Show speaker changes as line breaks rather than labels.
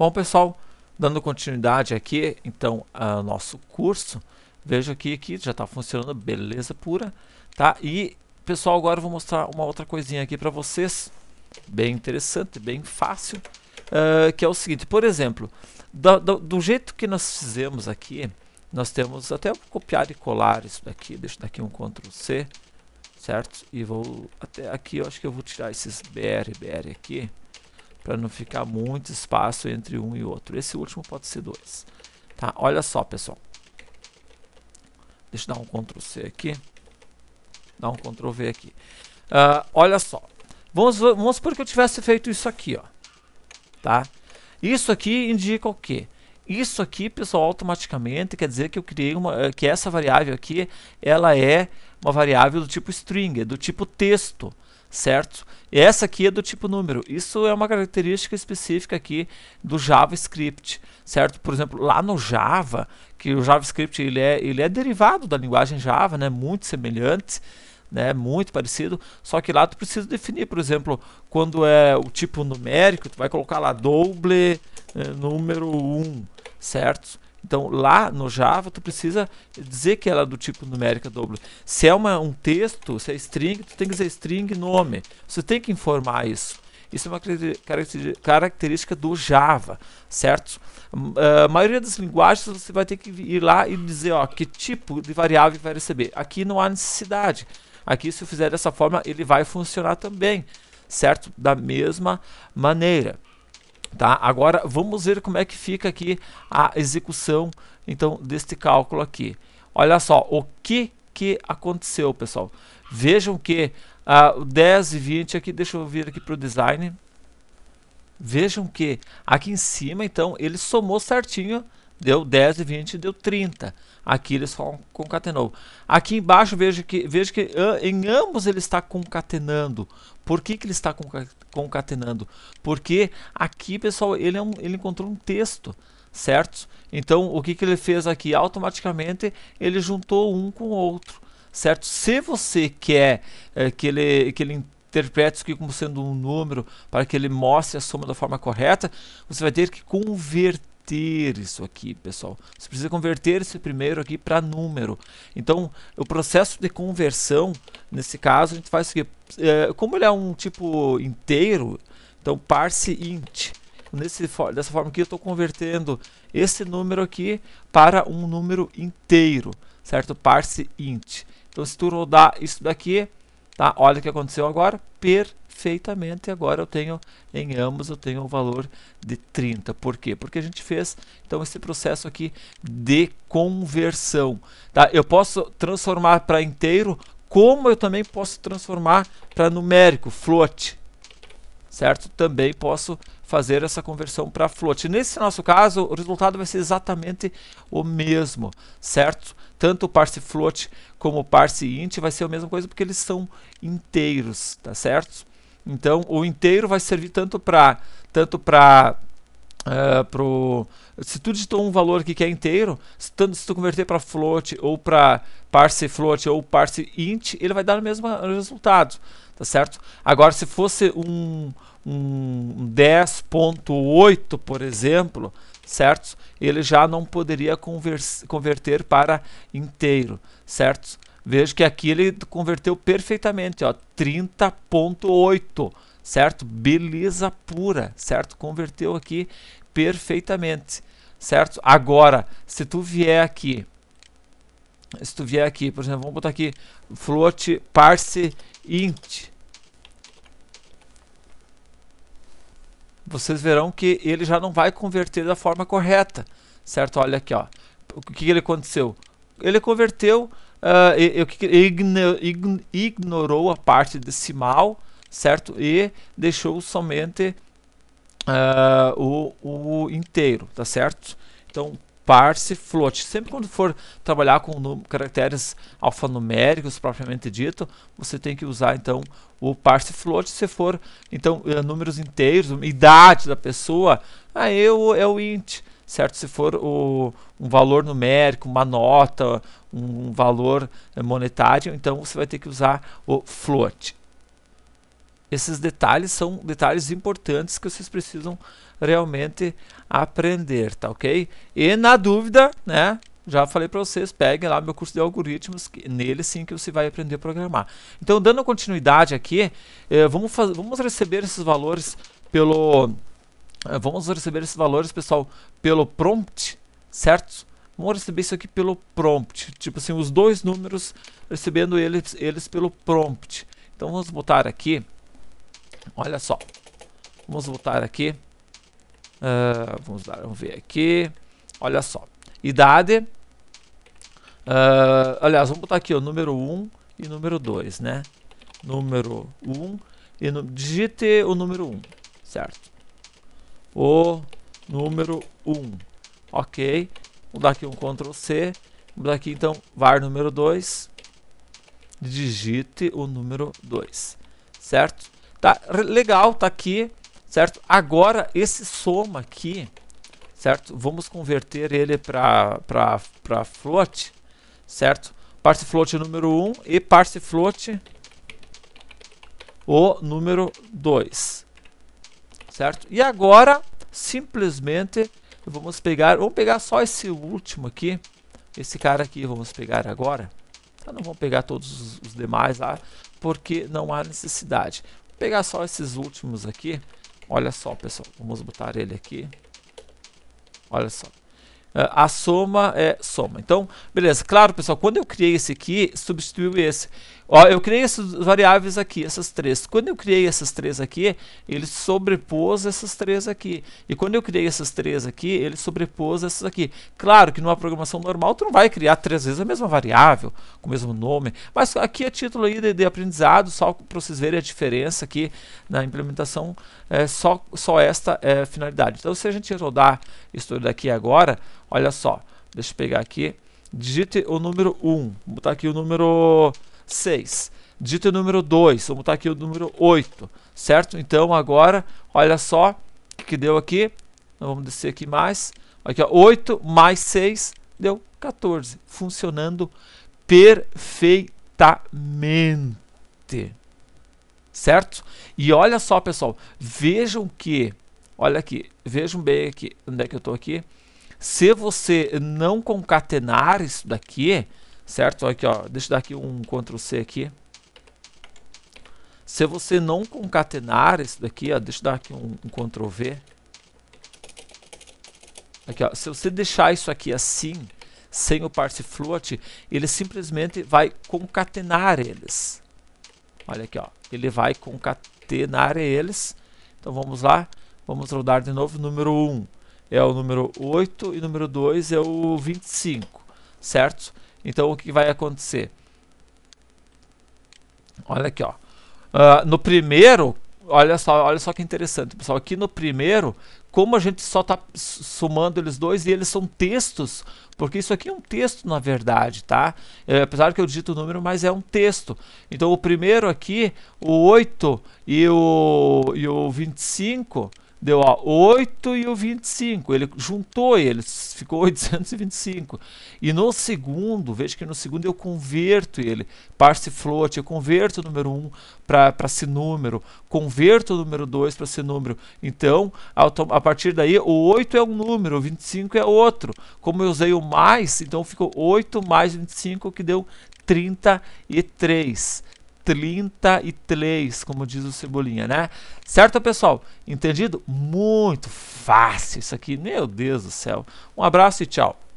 Bom, pessoal, dando continuidade aqui, então, ao nosso curso, vejo aqui que já está funcionando, beleza pura, tá? E, pessoal, agora eu vou mostrar uma outra coisinha aqui para vocês, bem interessante, bem fácil, uh, que é o seguinte, por exemplo, do, do, do, jeito que nós fizemos aqui, nós temos até copiar e colar isso daqui, deixa daqui um Ctrl C, certo? E vou até aqui, eu acho que eu vou tirar esses BR, BR aqui, para não ficar muito espaço entre um e outro. Esse último pode ser dois. Tá? Olha só, pessoal. Deixa eu dar um Ctrl C aqui. Dar um Ctrl V aqui. Uh, olha só. Vamos, vamos supor que eu tivesse feito isso aqui, ó. Tá? Isso aqui indica o quê? Isso aqui, pessoal, automaticamente quer dizer que eu criei uma, eh, que essa variável aqui, ela é uma variável do tipo string, é do tipo texto certo? E essa aqui é do tipo número. Isso é uma característica específica aqui do JavaScript, certo? Por exemplo, lá no Java, que o JavaScript ele é, ele é derivado da linguagem Java, né? Muito semelhante, né? Muito parecido, só que lá tu precisa definir, por exemplo, quando é o tipo numérico, tu vai colocar lá doble é, eh, número 1, um, certo? Então, lá no Java, tu precisa dizer que ela é do tipo numérica dobro. Se é uma, um texto, se é string, tu tem que dizer string nome. Você tem que informar isso. Isso é uma característica do Java, certo? Hum, ah, a maioria das linguagens você vai ter que ir lá e dizer ó, que tipo de variável vai receber. Aqui não há necessidade. Aqui, se eu fizer dessa forma, ele vai funcionar também, certo? Da mesma maneira. Tá? Agora vamos ver como é que fica aqui a execução então deste cálculo aqui. Olha só, o que que aconteceu, pessoal? Vejam que uh, ah, 10 e 20 aqui, deixa eu vir aqui para o design. Vejam que aqui em cima, então, ele somou certinho deu 10 e 20 deu 30. Aqui eles concatenou. Aqui embaixo veja que, veja que ah, em ambos ele está concatenando. Por que, que ele está concatenando? Porque aqui, pessoal, ele, é um, ele encontrou um texto, certo? Então, o que, que ele fez aqui? Automaticamente, ele juntou um com o outro, certo? Se você quer é, que ele, que ele interprete isso aqui como sendo um número para que ele mostre a soma da forma correta, você vai ter que converter converter isso aqui, pessoal. Você precisa converter esse primeiro aqui para número. Então, o processo de conversão, nesse caso, a gente faz o É, como ele é um tipo inteiro, então parse int. Nesse, dessa forma aqui eu estou convertendo esse número aqui para um número inteiro, certo? Parse int. Então se tu rodar isso daqui, tá? olha o que aconteceu agora, per perfeitamente. Agora eu tenho, em ambos, eu tenho o um valor de 30. Por quê? Porque a gente fez, então, esse processo aqui de conversão. Tá? Eu posso transformar para inteiro, como eu também posso transformar para numérico, float. Certo? Também posso fazer essa conversão para float. Nesse nosso caso, o resultado vai ser exatamente o mesmo, certo? Tanto o parse float como o parse int vai ser a mesma coisa porque eles são inteiros, tá certo? Então, o inteiro vai servir tanto para tanto para uh, ah, pro se tu digitou um valor que é inteiro, se tu, se tu converter para float ou para parse float ou parse int, ele vai dar o mesmo resultado, tá certo? Agora, se fosse um, um 10.8, por exemplo, certo? Ele já não poderia converter para inteiro, certo? Veja que aqui ele converteu perfeitamente, ó, 30.8, certo? Beleza pura, certo? Converteu aqui perfeitamente, certo? Agora, se tu vier aqui, se tu vier aqui, por exemplo, vamos botar aqui float parse int, vocês verão que ele já não vai converter da forma correta, certo? Olha aqui, ó. O que, que ele aconteceu? Ele converteu uh, eu, ignorou a parte decimal, certo? E deixou somente uh, o, o, inteiro, tá certo? Então, parse float. Sempre quando for trabalhar com caracteres alfanuméricos propriamente dito, você tem que usar então o parse float. Se for então eh, números inteiros, idade da pessoa, aí é o, é o int certo? Se for o, um valor numérico, uma nota, um valor eh, monetário, então você vai ter que usar o float. Esses detalhes são detalhes importantes que vocês precisam realmente aprender, tá ok? E na dúvida, né? Já falei para vocês, peguem lá meu curso de algoritmos, que, nele sim que você vai aprender a programar. Então, dando continuidade aqui, eh, vamos, vamos receber esses valores pelo ah, vamos receber esses valores, pessoal, pelo prompt, certo? Vamos receber isso aqui pelo prompt, tipo assim, os dois números recebendo eles, eles pelo prompt. Então vamos botar aqui, olha só, vamos botar aqui, uh, vamos, dar, vamos ver aqui, olha só, idade, uh, aliás, vamos botar aqui o número 1 e número 2, né? Número 1, e no, digite o número 1, certo? o número 1. Ok, vou dar aqui um Ctrl C, vou dar aqui então var número 2, digite o número 2, certo? Tá legal, tá aqui, certo? Agora esse soma aqui, certo? Vamos converter ele para float, certo? Parse float número 1 e parse float o número 2, certo? E agora, simplesmente, vamos pegar, vamos pegar só esse último aqui, esse cara aqui vamos pegar agora. Então não vamos pegar todos os, demais lá, porque não há necessidade. Vou pegar só esses últimos aqui. Olha só, pessoal, vamos botar ele aqui. Olha só. Ah, a soma é soma. Então, beleza. Claro, pessoal, quando eu criei esse aqui, substituiu esse. Ó, eu criei essas variáveis aqui, essas três. Quando eu criei essas três aqui, ele sobrepôs essas três aqui. E quando eu criei essas três aqui, ele sobrepôs essas aqui. Claro que numa programação normal, tu não vai criar três vezes a mesma variável, com o mesmo nome. Mas aqui é título aí de, de aprendizado, só para vocês verem a diferença aqui na implementação, é só, só esta é, finalidade. Então, se a gente rodar isso daqui agora, olha só, deixa eu pegar aqui, digite o número 1, vou botar aqui o número... 6. Dito número 2, vamos botar aqui o número 8, certo? Então agora, olha só o que, que, deu aqui. Então, vamos descer aqui mais. Aqui, ó, 8 mais 6 deu 14. Funcionando perfeitamente. Certo? E olha só, pessoal. Vejam que, olha aqui, vejam bem aqui, onde é que eu estou aqui. Se você não concatenar isso daqui, certo? Aqui, ó, deixa eu dar aqui um Ctrl C aqui. Se você não concatenar isso daqui, ó, deixa eu dar aqui um, um Ctrl V. Aqui, ó, se você deixar isso aqui assim, sem o parse float ele simplesmente vai concatenar eles. Olha aqui, ó, ele vai concatenar eles. Então vamos lá, vamos rodar de novo. Número 1 é o número 8 e número 2 é o 25, certo? Então o que vai acontecer? Olha aqui, ó. Uh, no primeiro, olha só, olha só que interessante, pessoal. Aqui no primeiro, como a gente só está somando eles dois e eles são textos, porque isso aqui é um texto na verdade, tá? É, apesar que eu digito o número, mas é um texto. Então o primeiro aqui, o 8 e o, e o 25, deu ó, 8 e o 25. Ele juntou eles, ficou 825. E no segundo, veja que no segundo eu converto ele. Parse float, eu converto o número 1 para ser número, converto o número 2 para ser número. Então, a partir daí, o 8 é um número, o 25 é outro. Como eu usei o mais, então ficou 8 mais 25, que deu 33. 33, como diz o Cebolinha, né? Certo, pessoal? Entendido? Muito fácil isso aqui. Meu Deus do céu. Um abraço e tchau.